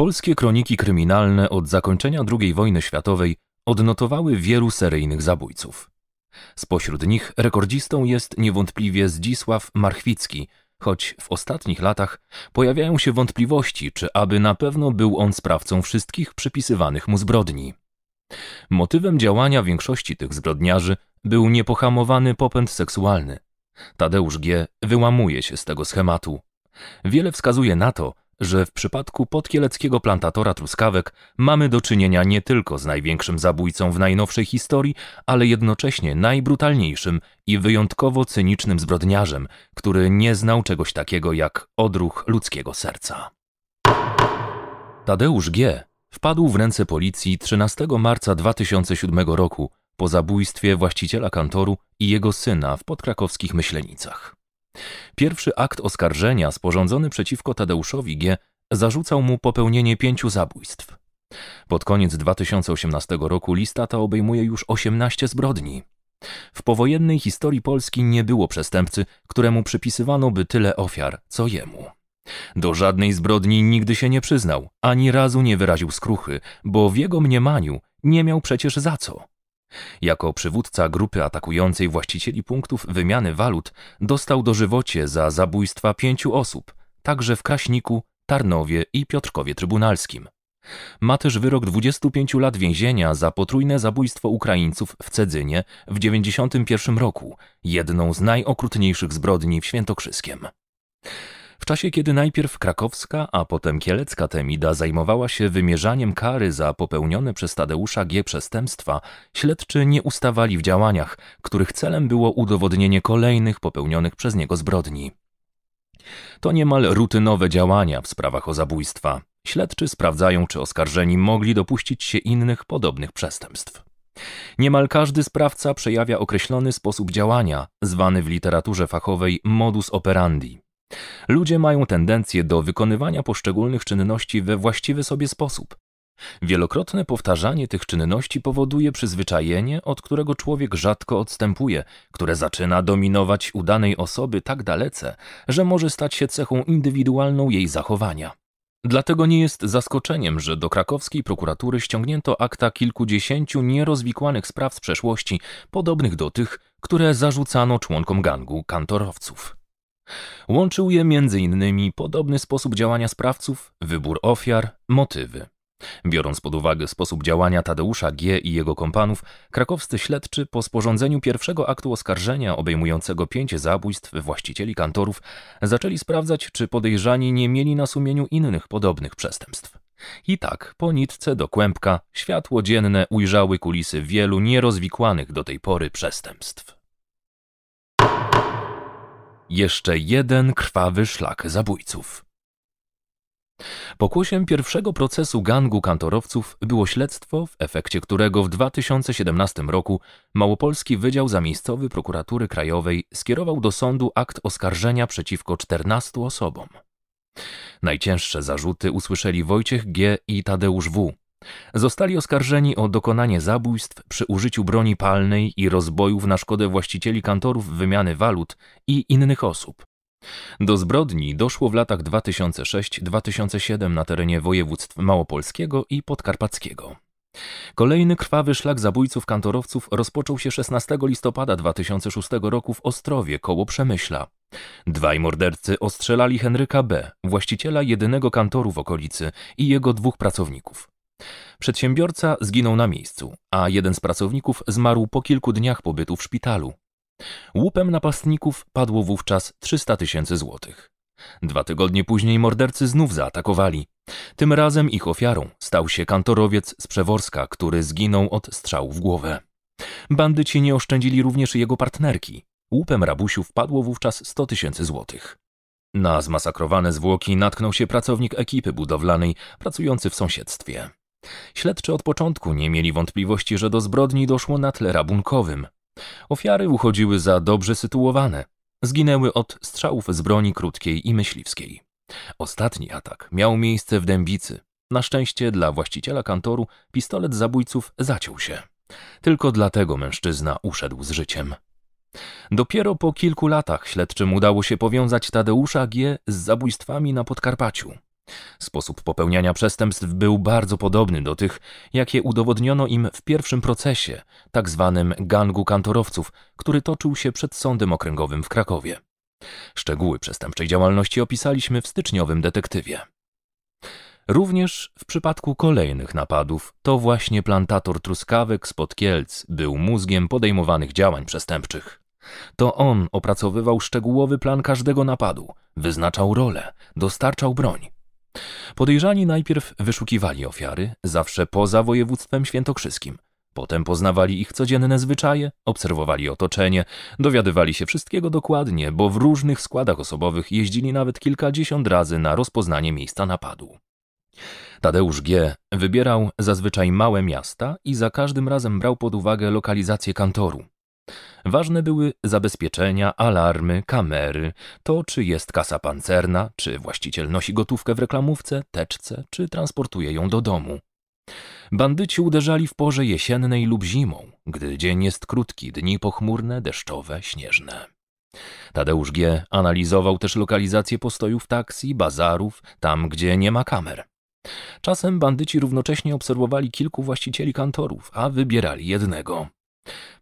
Polskie kroniki kryminalne od zakończenia II wojny światowej odnotowały wielu seryjnych zabójców. Spośród nich rekordzistą jest niewątpliwie Zdzisław Marchwicki, choć w ostatnich latach pojawiają się wątpliwości, czy aby na pewno był on sprawcą wszystkich przypisywanych mu zbrodni. Motywem działania większości tych zbrodniarzy był niepohamowany popęd seksualny. Tadeusz G. wyłamuje się z tego schematu. Wiele wskazuje na to, że w przypadku podkieleckiego plantatora truskawek mamy do czynienia nie tylko z największym zabójcą w najnowszej historii, ale jednocześnie najbrutalniejszym i wyjątkowo cynicznym zbrodniarzem, który nie znał czegoś takiego jak odruch ludzkiego serca. Tadeusz G. wpadł w ręce policji 13 marca 2007 roku po zabójstwie właściciela kantoru i jego syna w podkrakowskich Myślenicach. Pierwszy akt oskarżenia sporządzony przeciwko Tadeuszowi G. zarzucał mu popełnienie pięciu zabójstw. Pod koniec 2018 roku lista ta obejmuje już 18 zbrodni. W powojennej historii Polski nie było przestępcy, któremu przypisywano by tyle ofiar, co jemu. Do żadnej zbrodni nigdy się nie przyznał, ani razu nie wyraził skruchy, bo w jego mniemaniu nie miał przecież za co. Jako przywódca grupy atakującej właścicieli punktów wymiany walut dostał dożywocie za zabójstwa pięciu osób, także w Kraśniku, Tarnowie i Piotrkowie Trybunalskim. Ma też wyrok 25 lat więzienia za potrójne zabójstwo Ukraińców w Cedzynie w 1991 roku, jedną z najokrutniejszych zbrodni w Świętokrzyskiem. W czasie, kiedy najpierw krakowska, a potem kielecka Temida zajmowała się wymierzaniem kary za popełnione przez Tadeusza G. przestępstwa, śledczy nie ustawali w działaniach, których celem było udowodnienie kolejnych popełnionych przez niego zbrodni. To niemal rutynowe działania w sprawach o zabójstwa. Śledczy sprawdzają, czy oskarżeni mogli dopuścić się innych podobnych przestępstw. Niemal każdy sprawca przejawia określony sposób działania, zwany w literaturze fachowej modus operandi. Ludzie mają tendencję do wykonywania poszczególnych czynności we właściwy sobie sposób. Wielokrotne powtarzanie tych czynności powoduje przyzwyczajenie, od którego człowiek rzadko odstępuje, które zaczyna dominować u danej osoby tak dalece, że może stać się cechą indywidualną jej zachowania. Dlatego nie jest zaskoczeniem, że do krakowskiej prokuratury ściągnięto akta kilkudziesięciu nierozwikłanych spraw z przeszłości, podobnych do tych, które zarzucano członkom gangu kantorowców. Łączył je m.in. podobny sposób działania sprawców, wybór ofiar, motywy. Biorąc pod uwagę sposób działania Tadeusza G. i jego kompanów, krakowscy śledczy po sporządzeniu pierwszego aktu oskarżenia obejmującego pięć zabójstw właścicieli kantorów zaczęli sprawdzać, czy podejrzani nie mieli na sumieniu innych podobnych przestępstw. I tak, po nitce do kłębka, światło dzienne ujrzały kulisy wielu nierozwikłanych do tej pory przestępstw. Jeszcze jeden krwawy szlak zabójców. Pokłosiem pierwszego procesu gangu kantorowców było śledztwo, w efekcie którego w 2017 roku Małopolski Wydział Zamiejscowy Prokuratury Krajowej skierował do sądu akt oskarżenia przeciwko 14 osobom. Najcięższe zarzuty usłyszeli Wojciech G. i Tadeusz W., Zostali oskarżeni o dokonanie zabójstw przy użyciu broni palnej i rozbojów na szkodę właścicieli kantorów wymiany walut i innych osób. Do zbrodni doszło w latach 2006-2007 na terenie województw małopolskiego i podkarpackiego. Kolejny krwawy szlak zabójców kantorowców rozpoczął się 16 listopada 2006 roku w Ostrowie koło Przemyśla. Dwaj mordercy ostrzelali Henryka B., właściciela jedynego kantoru w okolicy i jego dwóch pracowników. Przedsiębiorca zginął na miejscu, a jeden z pracowników zmarł po kilku dniach pobytu w szpitalu. Łupem napastników padło wówczas 300 tysięcy złotych. Dwa tygodnie później mordercy znów zaatakowali. Tym razem ich ofiarą stał się kantorowiec z Przeworska, który zginął od strzału w głowę. Bandyci nie oszczędzili również jego partnerki. Łupem rabusiu padło wówczas 100 tysięcy złotych. Na zmasakrowane zwłoki natknął się pracownik ekipy budowlanej pracujący w sąsiedztwie. Śledczy od początku nie mieli wątpliwości, że do zbrodni doszło na tle rabunkowym. Ofiary uchodziły za dobrze sytuowane. Zginęły od strzałów z broni krótkiej i myśliwskiej. Ostatni atak miał miejsce w Dębicy. Na szczęście dla właściciela kantoru pistolet zabójców zaciął się. Tylko dlatego mężczyzna uszedł z życiem. Dopiero po kilku latach śledczym udało się powiązać Tadeusza G. z zabójstwami na Podkarpaciu. Sposób popełniania przestępstw był bardzo podobny do tych, jakie udowodniono im w pierwszym procesie, tak zwanym gangu kantorowców, który toczył się przed Sądem Okręgowym w Krakowie. Szczegóły przestępczej działalności opisaliśmy w styczniowym detektywie. Również w przypadku kolejnych napadów to właśnie plantator truskawek spod Kielc był mózgiem podejmowanych działań przestępczych. To on opracowywał szczegółowy plan każdego napadu, wyznaczał rolę, dostarczał broń. Podejrzani najpierw wyszukiwali ofiary, zawsze poza województwem świętokrzyskim. Potem poznawali ich codzienne zwyczaje, obserwowali otoczenie, dowiadywali się wszystkiego dokładnie, bo w różnych składach osobowych jeździli nawet kilkadziesiąt razy na rozpoznanie miejsca napadu. Tadeusz G. wybierał zazwyczaj małe miasta i za każdym razem brał pod uwagę lokalizację kantoru, Ważne były zabezpieczenia, alarmy, kamery, to czy jest kasa pancerna, czy właściciel nosi gotówkę w reklamówce, teczce, czy transportuje ją do domu. Bandyci uderzali w porze jesiennej lub zimą, gdy dzień jest krótki, dni pochmurne, deszczowe, śnieżne. Tadeusz G. analizował też lokalizację postojów taksi, bazarów, tam gdzie nie ma kamer. Czasem bandyci równocześnie obserwowali kilku właścicieli kantorów, a wybierali jednego.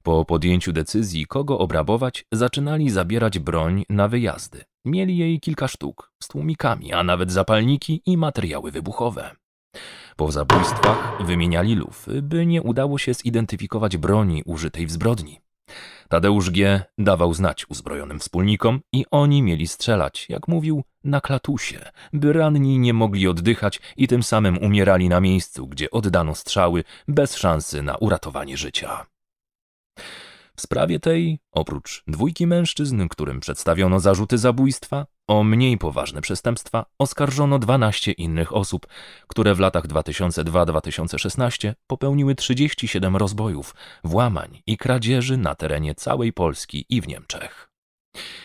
Po podjęciu decyzji, kogo obrabować, zaczynali zabierać broń na wyjazdy. Mieli jej kilka sztuk, z tłumikami, a nawet zapalniki i materiały wybuchowe. Po zabójstwach wymieniali lufy, by nie udało się zidentyfikować broni użytej w zbrodni. Tadeusz G. dawał znać uzbrojonym wspólnikom i oni mieli strzelać, jak mówił, na klatusie, by ranni nie mogli oddychać i tym samym umierali na miejscu, gdzie oddano strzały bez szansy na uratowanie życia. W sprawie tej, oprócz dwójki mężczyzn, którym przedstawiono zarzuty zabójstwa, o mniej poważne przestępstwa oskarżono 12 innych osób, które w latach 2002-2016 popełniły 37 rozbojów, włamań i kradzieży na terenie całej Polski i w Niemczech.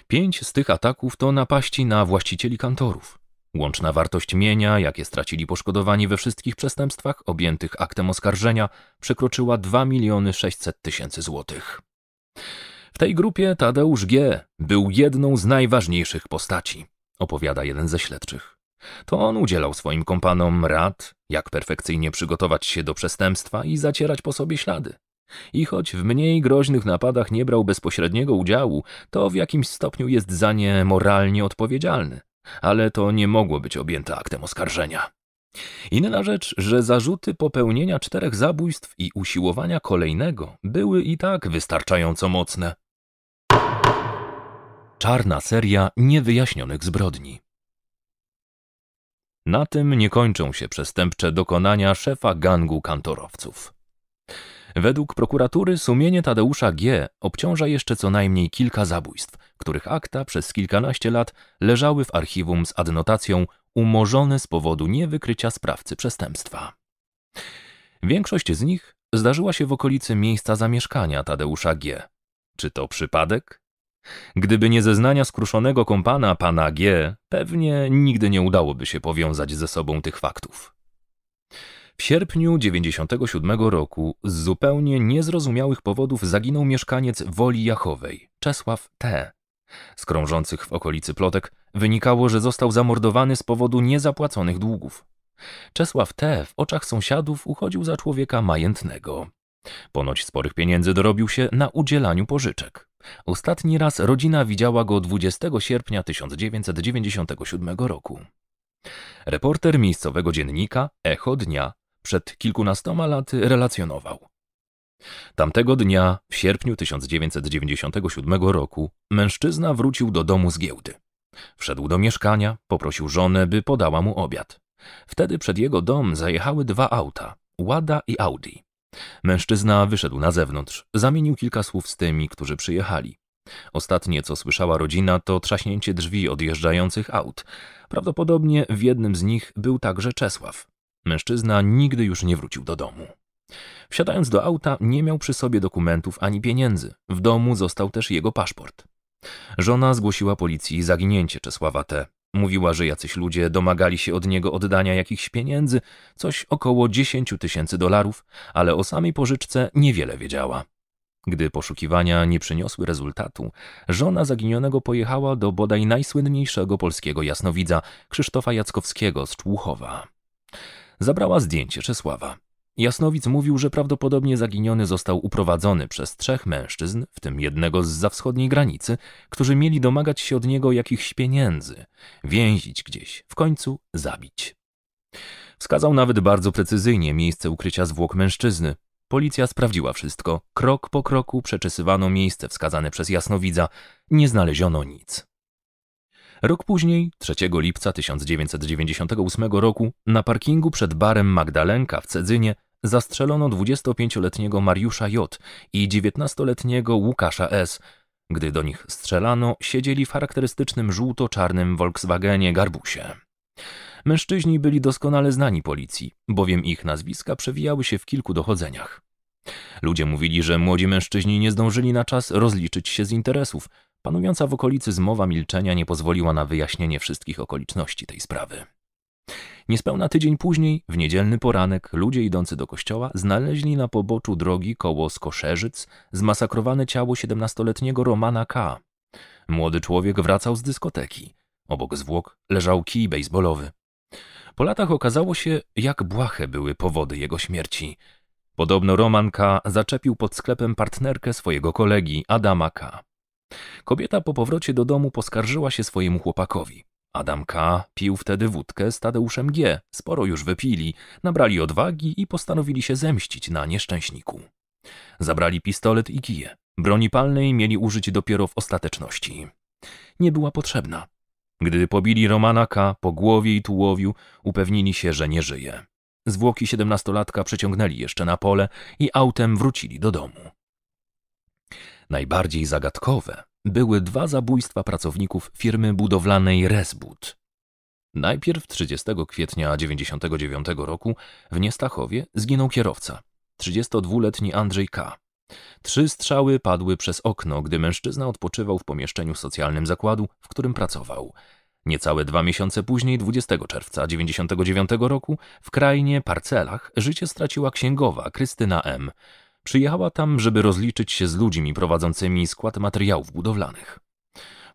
Pięć z tych ataków to napaści na właścicieli kantorów, Łączna wartość mienia, jakie stracili poszkodowani we wszystkich przestępstwach objętych aktem oskarżenia, przekroczyła 2 miliony 600 tysięcy złotych. W tej grupie Tadeusz G. był jedną z najważniejszych postaci, opowiada jeden ze śledczych. To on udzielał swoim kompanom rad, jak perfekcyjnie przygotować się do przestępstwa i zacierać po sobie ślady. I choć w mniej groźnych napadach nie brał bezpośredniego udziału, to w jakimś stopniu jest za nie moralnie odpowiedzialny ale to nie mogło być objęte aktem oskarżenia. Inna rzecz, że zarzuty popełnienia czterech zabójstw i usiłowania kolejnego były i tak wystarczająco mocne. Czarna seria niewyjaśnionych zbrodni. Na tym nie kończą się przestępcze dokonania szefa gangu kantorowców. Według prokuratury sumienie Tadeusza G. obciąża jeszcze co najmniej kilka zabójstw, których akta przez kilkanaście lat leżały w archiwum z adnotacją umorzone z powodu niewykrycia sprawcy przestępstwa. Większość z nich zdarzyła się w okolicy miejsca zamieszkania Tadeusza G. Czy to przypadek? Gdyby nie zeznania skruszonego kompana pana G, pewnie nigdy nie udałoby się powiązać ze sobą tych faktów. W sierpniu 97 roku z zupełnie niezrozumiałych powodów zaginął mieszkaniec Woli Jachowej, Czesław T., z krążących w okolicy plotek wynikało, że został zamordowany z powodu niezapłaconych długów. Czesław T. w oczach sąsiadów uchodził za człowieka majętnego. Ponoć sporych pieniędzy dorobił się na udzielaniu pożyczek. Ostatni raz rodzina widziała go 20 sierpnia 1997 roku. Reporter miejscowego dziennika Echo Dnia przed kilkunastoma laty relacjonował. Tamtego dnia, w sierpniu 1997 roku, mężczyzna wrócił do domu z giełdy. Wszedł do mieszkania, poprosił żonę, by podała mu obiad. Wtedy przed jego dom zajechały dwa auta, Łada i Audi. Mężczyzna wyszedł na zewnątrz, zamienił kilka słów z tymi, którzy przyjechali. Ostatnie, co słyszała rodzina, to trzaśnięcie drzwi odjeżdżających aut. Prawdopodobnie w jednym z nich był także Czesław. Mężczyzna nigdy już nie wrócił do domu. Wsiadając do auta, nie miał przy sobie dokumentów ani pieniędzy. W domu został też jego paszport. Żona zgłosiła policji zaginięcie Czesława T. Mówiła, że jacyś ludzie domagali się od niego oddania jakichś pieniędzy, coś około 10 tysięcy dolarów, ale o samej pożyczce niewiele wiedziała. Gdy poszukiwania nie przyniosły rezultatu, żona zaginionego pojechała do bodaj najsłynniejszego polskiego jasnowidza, Krzysztofa Jackowskiego z Człuchowa. Zabrała zdjęcie Czesława. Jasnowic mówił, że prawdopodobnie zaginiony został uprowadzony przez trzech mężczyzn, w tym jednego z za wschodniej granicy, którzy mieli domagać się od niego jakichś pieniędzy, więzić gdzieś, w końcu zabić. Wskazał nawet bardzo precyzyjnie miejsce ukrycia zwłok mężczyzny. Policja sprawdziła wszystko. Krok po kroku przeczesywano miejsce wskazane przez jasnowidza. Nie znaleziono nic. Rok później, 3 lipca 1998 roku, na parkingu przed barem Magdalenka w Cedzynie zastrzelono 25-letniego Mariusza J. i 19-letniego Łukasza S. Gdy do nich strzelano, siedzieli w charakterystycznym żółto-czarnym Volkswagenie Garbusie. Mężczyźni byli doskonale znani policji, bowiem ich nazwiska przewijały się w kilku dochodzeniach. Ludzie mówili, że młodzi mężczyźni nie zdążyli na czas rozliczyć się z interesów, Panująca w okolicy zmowa milczenia nie pozwoliła na wyjaśnienie wszystkich okoliczności tej sprawy. Niespełna tydzień później, w niedzielny poranek, ludzie idący do kościoła znaleźli na poboczu drogi koło skoszerzyc zmasakrowane ciało 17-letniego Romana K. Młody człowiek wracał z dyskoteki. Obok zwłok leżał kij baseballowy. Po latach okazało się, jak błahe były powody jego śmierci. Podobno Roman K. zaczepił pod sklepem partnerkę swojego kolegi, Adama K. Kobieta po powrocie do domu poskarżyła się swojemu chłopakowi. Adam K. pił wtedy wódkę z Tadeuszem G. Sporo już wypili, nabrali odwagi i postanowili się zemścić na nieszczęśniku. Zabrali pistolet i kije. Broni palnej mieli użyć dopiero w ostateczności. Nie była potrzebna. Gdy pobili Romana K. po głowie i tułowiu, upewnili się, że nie żyje. Zwłoki siedemnastolatka przeciągnęli jeszcze na pole i autem wrócili do domu. Najbardziej zagadkowe były dwa zabójstwa pracowników firmy budowlanej Resbud. Najpierw 30 kwietnia 1999 roku w Niestachowie zginął kierowca, 32-letni Andrzej K. Trzy strzały padły przez okno, gdy mężczyzna odpoczywał w pomieszczeniu socjalnym zakładu, w którym pracował. Niecałe dwa miesiące później, 20 czerwca 1999 roku, w krainie Parcelach życie straciła księgowa Krystyna M., Przyjechała tam, żeby rozliczyć się z ludźmi prowadzącymi skład materiałów budowlanych.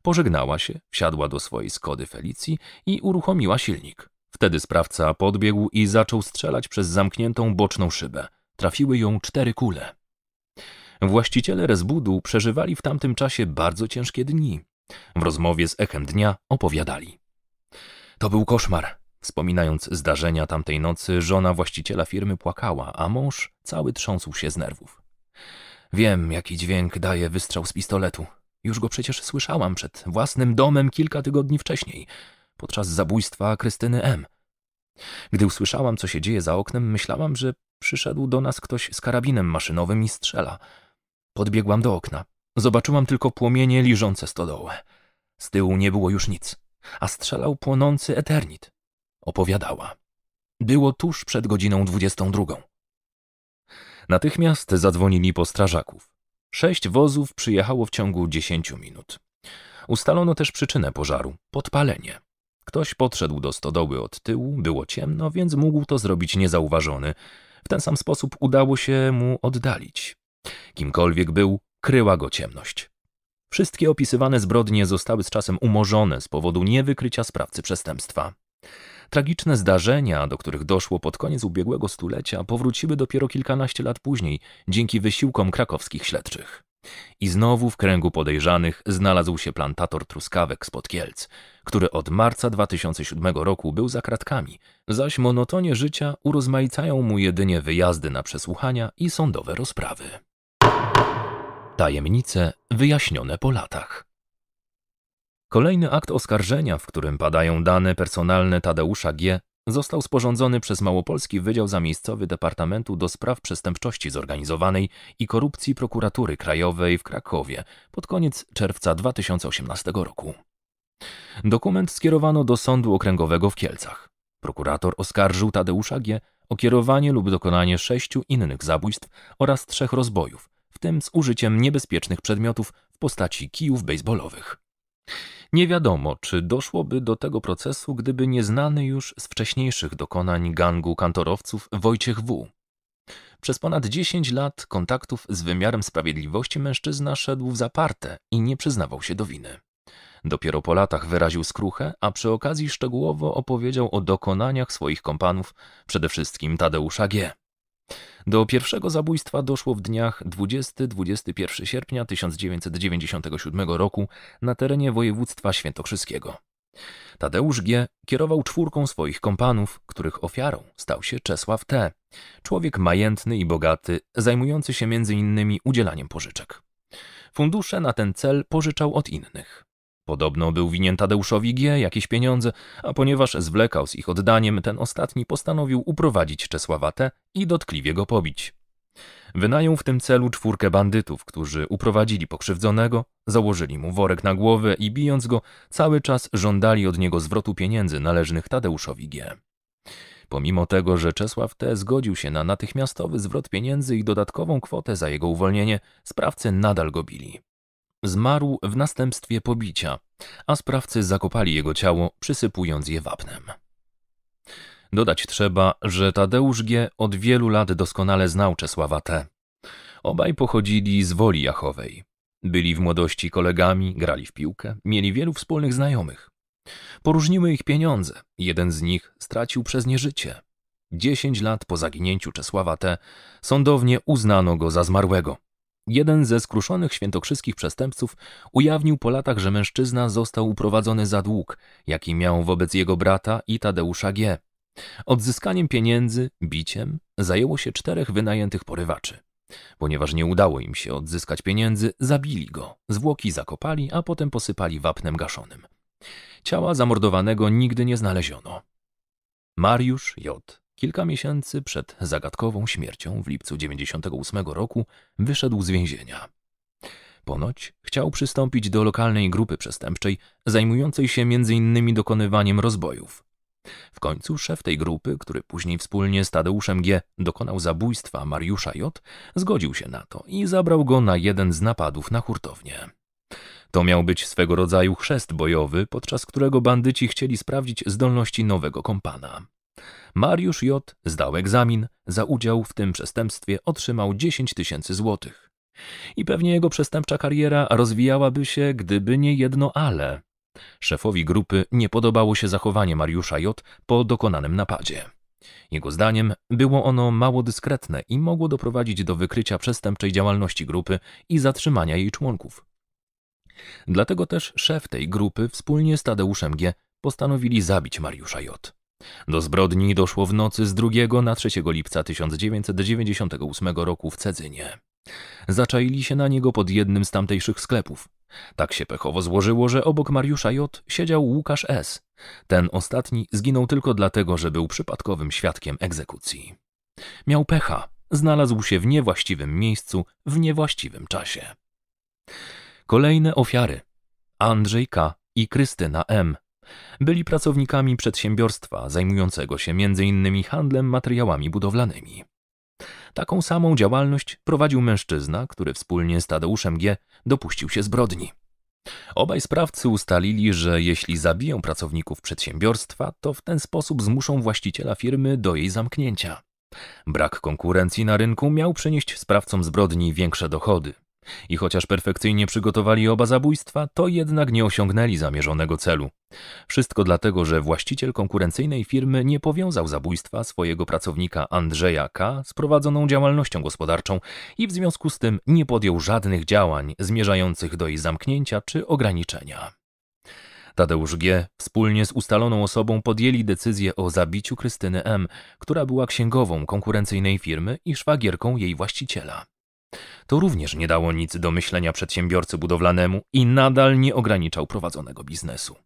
Pożegnała się, wsiadła do swojej Skody Felicji i uruchomiła silnik. Wtedy sprawca podbiegł i zaczął strzelać przez zamkniętą boczną szybę. Trafiły ją cztery kule. Właściciele Rezbudu przeżywali w tamtym czasie bardzo ciężkie dni. W rozmowie z Echem Dnia opowiadali. To był koszmar. Wspominając zdarzenia tamtej nocy, żona właściciela firmy płakała, a mąż cały trząsł się z nerwów. Wiem, jaki dźwięk daje wystrzał z pistoletu. Już go przecież słyszałam przed własnym domem kilka tygodni wcześniej, podczas zabójstwa Krystyny M. Gdy usłyszałam, co się dzieje za oknem, myślałam, że przyszedł do nas ktoś z karabinem maszynowym i strzela. Podbiegłam do okna. Zobaczyłam tylko płomienie liżące stodołę. Z tyłu nie było już nic, a strzelał płonący eternit opowiadała. Było tuż przed godziną 22. Natychmiast zadzwonili po strażaków. Sześć wozów przyjechało w ciągu 10 minut. Ustalono też przyczynę pożaru podpalenie. Ktoś podszedł do stodoły od tyłu, było ciemno, więc mógł to zrobić niezauważony. W ten sam sposób udało się mu oddalić. Kimkolwiek był, kryła go ciemność. Wszystkie opisywane zbrodnie zostały z czasem umorzone z powodu niewykrycia sprawcy przestępstwa. Tragiczne zdarzenia, do których doszło pod koniec ubiegłego stulecia, powróciły dopiero kilkanaście lat później dzięki wysiłkom krakowskich śledczych. I znowu w kręgu podejrzanych znalazł się plantator truskawek spod Kielc, który od marca 2007 roku był za kratkami, zaś monotonie życia urozmaicają mu jedynie wyjazdy na przesłuchania i sądowe rozprawy. Tajemnice wyjaśnione po latach. Kolejny akt oskarżenia, w którym padają dane personalne Tadeusza G., został sporządzony przez Małopolski Wydział Zamiejscowy Departamentu do Spraw Przestępczości Zorganizowanej i Korupcji Prokuratury Krajowej w Krakowie pod koniec czerwca 2018 roku. Dokument skierowano do Sądu Okręgowego w Kielcach. Prokurator oskarżył Tadeusza G. o kierowanie lub dokonanie sześciu innych zabójstw oraz trzech rozbojów, w tym z użyciem niebezpiecznych przedmiotów w postaci kijów baseballowych. Nie wiadomo, czy doszłoby do tego procesu, gdyby nieznany już z wcześniejszych dokonań gangu kantorowców Wojciech W. Przez ponad 10 lat kontaktów z wymiarem sprawiedliwości mężczyzna szedł w zaparte i nie przyznawał się do winy. Dopiero po latach wyraził skruchę, a przy okazji szczegółowo opowiedział o dokonaniach swoich kompanów, przede wszystkim Tadeusza G. Do pierwszego zabójstwa doszło w dniach 20-21 sierpnia 1997 roku na terenie województwa świętokrzyskiego. Tadeusz G. kierował czwórką swoich kompanów, których ofiarą stał się Czesław T., człowiek majętny i bogaty, zajmujący się m.in. udzielaniem pożyczek. Fundusze na ten cel pożyczał od innych. Podobno był winien Tadeuszowi G. jakieś pieniądze, a ponieważ zwlekał z ich oddaniem, ten ostatni postanowił uprowadzić Czesława T. i dotkliwie go pobić. Wynajął w tym celu czwórkę bandytów, którzy uprowadzili pokrzywdzonego, założyli mu worek na głowę i bijąc go, cały czas żądali od niego zwrotu pieniędzy należnych Tadeuszowi G. Pomimo tego, że Czesław T. zgodził się na natychmiastowy zwrot pieniędzy i dodatkową kwotę za jego uwolnienie, sprawcy nadal go bili. Zmarł w następstwie pobicia, a sprawcy zakopali jego ciało, przysypując je wapnem. Dodać trzeba, że Tadeusz G. od wielu lat doskonale znał Czesława T. Obaj pochodzili z woli jachowej. Byli w młodości kolegami, grali w piłkę, mieli wielu wspólnych znajomych. Poróżniły ich pieniądze, jeden z nich stracił przez nie życie. Dziesięć lat po zaginięciu Czesława T. sądownie uznano go za zmarłego. Jeden ze skruszonych świętokrzyskich przestępców ujawnił po latach, że mężczyzna został uprowadzony za dług, jaki miał wobec jego brata i Tadeusza G. Odzyskaniem pieniędzy, biciem, zajęło się czterech wynajętych porywaczy. Ponieważ nie udało im się odzyskać pieniędzy, zabili go, zwłoki zakopali, a potem posypali wapnem gaszonym. Ciała zamordowanego nigdy nie znaleziono. Mariusz J., Kilka miesięcy przed zagadkową śmiercią w lipcu 98 roku wyszedł z więzienia. Ponoć chciał przystąpić do lokalnej grupy przestępczej zajmującej się m.in. dokonywaniem rozbojów. W końcu szef tej grupy, który później wspólnie z Tadeuszem G. dokonał zabójstwa Mariusza J., zgodził się na to i zabrał go na jeden z napadów na hurtownię. To miał być swego rodzaju chrzest bojowy, podczas którego bandyci chcieli sprawdzić zdolności nowego kompana. Mariusz J. zdał egzamin, za udział w tym przestępstwie otrzymał 10 tysięcy złotych. I pewnie jego przestępcza kariera rozwijałaby się, gdyby nie jedno ale. Szefowi grupy nie podobało się zachowanie Mariusza J. po dokonanym napadzie. Jego zdaniem było ono mało dyskretne i mogło doprowadzić do wykrycia przestępczej działalności grupy i zatrzymania jej członków. Dlatego też szef tej grupy wspólnie z Tadeuszem G. postanowili zabić Mariusza J. Do zbrodni doszło w nocy z 2 na 3 lipca 1998 roku w Cedzynie. Zaczaili się na niego pod jednym z tamtejszych sklepów. Tak się pechowo złożyło, że obok Mariusza J. siedział Łukasz S. Ten ostatni zginął tylko dlatego, że był przypadkowym świadkiem egzekucji. Miał pecha, znalazł się w niewłaściwym miejscu w niewłaściwym czasie. Kolejne ofiary: Andrzej K. i Krystyna M. Byli pracownikami przedsiębiorstwa zajmującego się m.in. handlem materiałami budowlanymi. Taką samą działalność prowadził mężczyzna, który wspólnie z Tadeuszem G. dopuścił się zbrodni. Obaj sprawcy ustalili, że jeśli zabiją pracowników przedsiębiorstwa, to w ten sposób zmuszą właściciela firmy do jej zamknięcia. Brak konkurencji na rynku miał przynieść sprawcom zbrodni większe dochody, i chociaż perfekcyjnie przygotowali oba zabójstwa, to jednak nie osiągnęli zamierzonego celu. Wszystko dlatego, że właściciel konkurencyjnej firmy nie powiązał zabójstwa swojego pracownika Andrzeja K. z prowadzoną działalnością gospodarczą i w związku z tym nie podjął żadnych działań zmierzających do jej zamknięcia czy ograniczenia. Tadeusz G. wspólnie z ustaloną osobą podjęli decyzję o zabiciu Krystyny M., która była księgową konkurencyjnej firmy i szwagierką jej właściciela. To również nie dało nic do myślenia przedsiębiorcy budowlanemu i nadal nie ograniczał prowadzonego biznesu.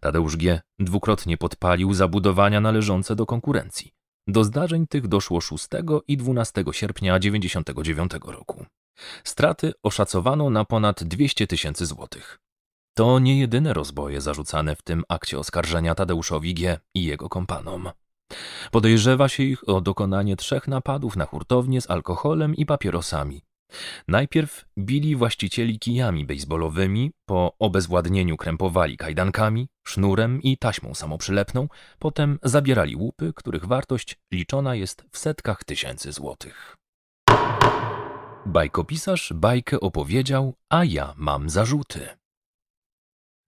Tadeusz G. dwukrotnie podpalił zabudowania należące do konkurencji. Do zdarzeń tych doszło 6 i 12 sierpnia 1999 roku. Straty oszacowano na ponad 200 tysięcy złotych. To nie jedyne rozboje zarzucane w tym akcie oskarżenia Tadeuszowi G. i jego kompanom. Podejrzewa się ich o dokonanie trzech napadów na hurtownie z alkoholem i papierosami. Najpierw bili właścicieli kijami baseballowymi, po obezwładnieniu krępowali kajdankami, sznurem i taśmą samoprzylepną, potem zabierali łupy, których wartość liczona jest w setkach tysięcy złotych. Bajkopisarz bajkę opowiedział, a ja mam zarzuty.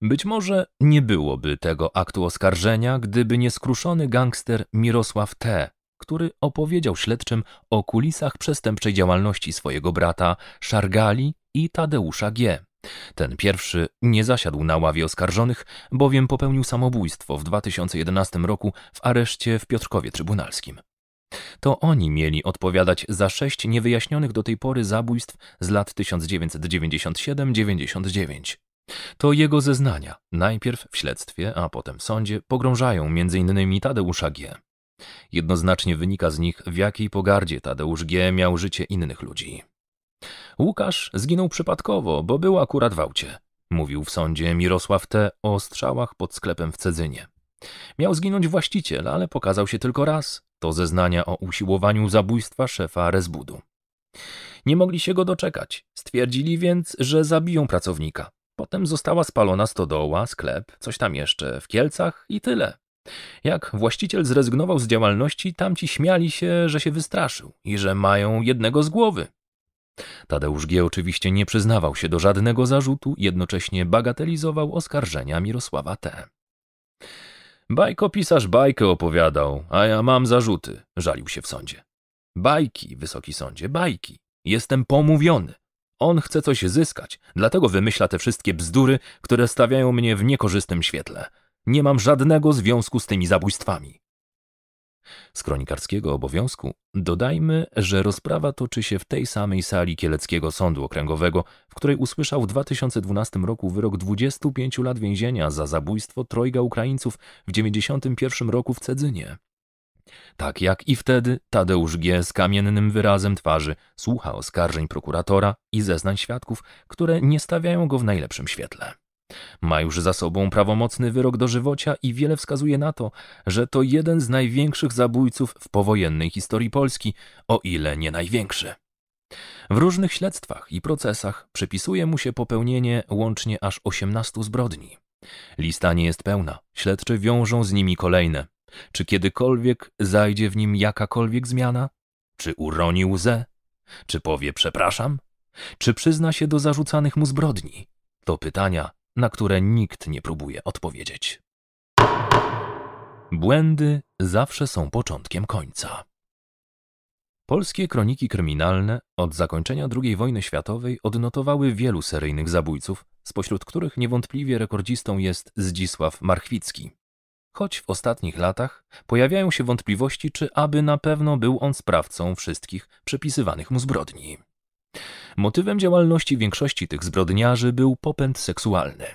Być może nie byłoby tego aktu oskarżenia, gdyby nieskruszony gangster Mirosław T., który opowiedział śledczym o kulisach przestępczej działalności swojego brata Szargali i Tadeusza G. Ten pierwszy nie zasiadł na ławie oskarżonych, bowiem popełnił samobójstwo w 2011 roku w areszcie w Piotrkowie Trybunalskim. To oni mieli odpowiadać za sześć niewyjaśnionych do tej pory zabójstw z lat 1997-99. To jego zeznania, najpierw w śledztwie, a potem w sądzie, pogrążają m.in. Tadeusza G. Jednoznacznie wynika z nich, w jakiej pogardzie Tadeusz G. miał życie innych ludzi. Łukasz zginął przypadkowo, bo był akurat w aucie. Mówił w sądzie Mirosław T. o strzałach pod sklepem w Cedzynie. Miał zginąć właściciel, ale pokazał się tylko raz. To zeznania o usiłowaniu zabójstwa szefa Rezbudu. Nie mogli się go doczekać. Stwierdzili więc, że zabiją pracownika. Potem została spalona stodoła, sklep, coś tam jeszcze, w Kielcach i tyle. Jak właściciel zrezygnował z działalności, tamci śmiali się, że się wystraszył i że mają jednego z głowy. Tadeusz G. oczywiście nie przyznawał się do żadnego zarzutu, jednocześnie bagatelizował oskarżenia Mirosława T. Bajkopisarz bajkę opowiadał, a ja mam zarzuty, żalił się w sądzie. Bajki, wysoki sądzie, bajki. Jestem pomówiony. On chce coś zyskać, dlatego wymyśla te wszystkie bzdury, które stawiają mnie w niekorzystnym świetle. Nie mam żadnego związku z tymi zabójstwami. Z kronikarskiego obowiązku dodajmy, że rozprawa toczy się w tej samej sali Kieleckiego Sądu Okręgowego, w której usłyszał w 2012 roku wyrok 25 lat więzienia za zabójstwo trojga Ukraińców w 91 roku w Cedzynie. Tak jak i wtedy, Tadeusz G. z kamiennym wyrazem twarzy słucha oskarżeń prokuratora i zeznań świadków, które nie stawiają go w najlepszym świetle. Ma już za sobą prawomocny wyrok dożywocia i wiele wskazuje na to, że to jeden z największych zabójców w powojennej historii Polski, o ile nie największy. W różnych śledztwach i procesach przypisuje mu się popełnienie łącznie aż 18 zbrodni. Lista nie jest pełna, śledczy wiążą z nimi kolejne, czy kiedykolwiek zajdzie w nim jakakolwiek zmiana? Czy uroni łzę? Czy powie przepraszam? Czy przyzna się do zarzucanych mu zbrodni? To pytania, na które nikt nie próbuje odpowiedzieć. Błędy zawsze są początkiem końca. Polskie kroniki kryminalne od zakończenia II wojny światowej odnotowały wielu seryjnych zabójców, spośród których niewątpliwie rekordzistą jest Zdzisław Marchwicki choć w ostatnich latach pojawiają się wątpliwości, czy aby na pewno był on sprawcą wszystkich przepisywanych mu zbrodni. Motywem działalności większości tych zbrodniarzy był popęd seksualny.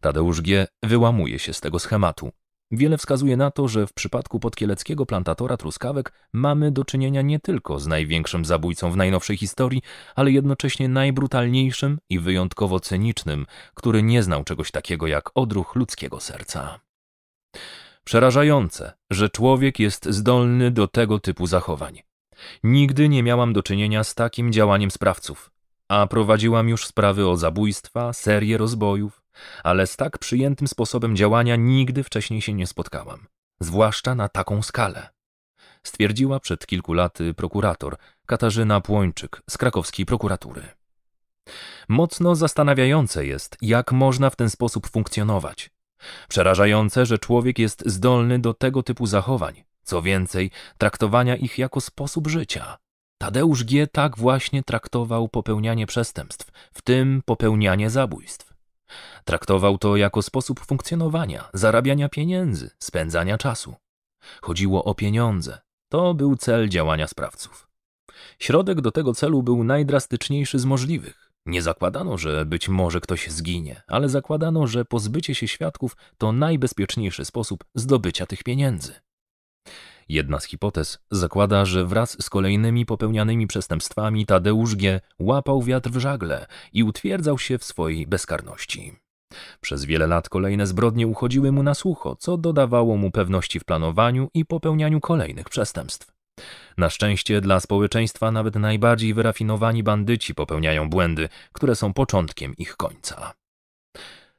Tadeusz G. wyłamuje się z tego schematu. Wiele wskazuje na to, że w przypadku podkieleckiego plantatora truskawek mamy do czynienia nie tylko z największym zabójcą w najnowszej historii, ale jednocześnie najbrutalniejszym i wyjątkowo cynicznym, który nie znał czegoś takiego jak odruch ludzkiego serca. Przerażające, że człowiek jest zdolny do tego typu zachowań. Nigdy nie miałam do czynienia z takim działaniem sprawców, a prowadziłam już sprawy o zabójstwa, serię rozbojów, ale z tak przyjętym sposobem działania nigdy wcześniej się nie spotkałam, zwłaszcza na taką skalę. Stwierdziła przed kilku laty prokurator Katarzyna Płończyk z krakowskiej prokuratury. Mocno zastanawiające jest, jak można w ten sposób funkcjonować, Przerażające, że człowiek jest zdolny do tego typu zachowań, co więcej, traktowania ich jako sposób życia. Tadeusz G. tak właśnie traktował popełnianie przestępstw, w tym popełnianie zabójstw. Traktował to jako sposób funkcjonowania, zarabiania pieniędzy, spędzania czasu. Chodziło o pieniądze. To był cel działania sprawców. Środek do tego celu był najdrastyczniejszy z możliwych nie zakładano, że być może ktoś zginie, ale zakładano, że pozbycie się świadków to najbezpieczniejszy sposób zdobycia tych pieniędzy. Jedna z hipotez zakłada, że wraz z kolejnymi popełnianymi przestępstwami Tadeusz G. łapał wiatr w żagle i utwierdzał się w swojej bezkarności. Przez wiele lat kolejne zbrodnie uchodziły mu na sucho, co dodawało mu pewności w planowaniu i popełnianiu kolejnych przestępstw. Na szczęście dla społeczeństwa nawet najbardziej wyrafinowani bandyci popełniają błędy, które są początkiem ich końca.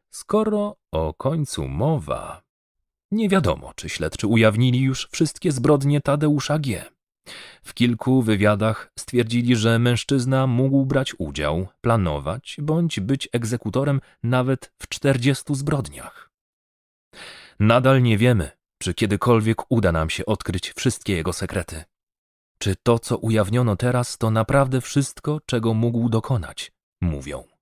Skoro o końcu mowa, nie wiadomo, czy śledczy ujawnili już wszystkie zbrodnie Tadeusza G. W kilku wywiadach stwierdzili, że mężczyzna mógł brać udział, planować bądź być egzekutorem nawet w 40 zbrodniach. Nadal nie wiemy, czy kiedykolwiek uda nam się odkryć wszystkie jego sekrety? Czy to, co ujawniono teraz, to naprawdę wszystko, czego mógł dokonać? Mówią.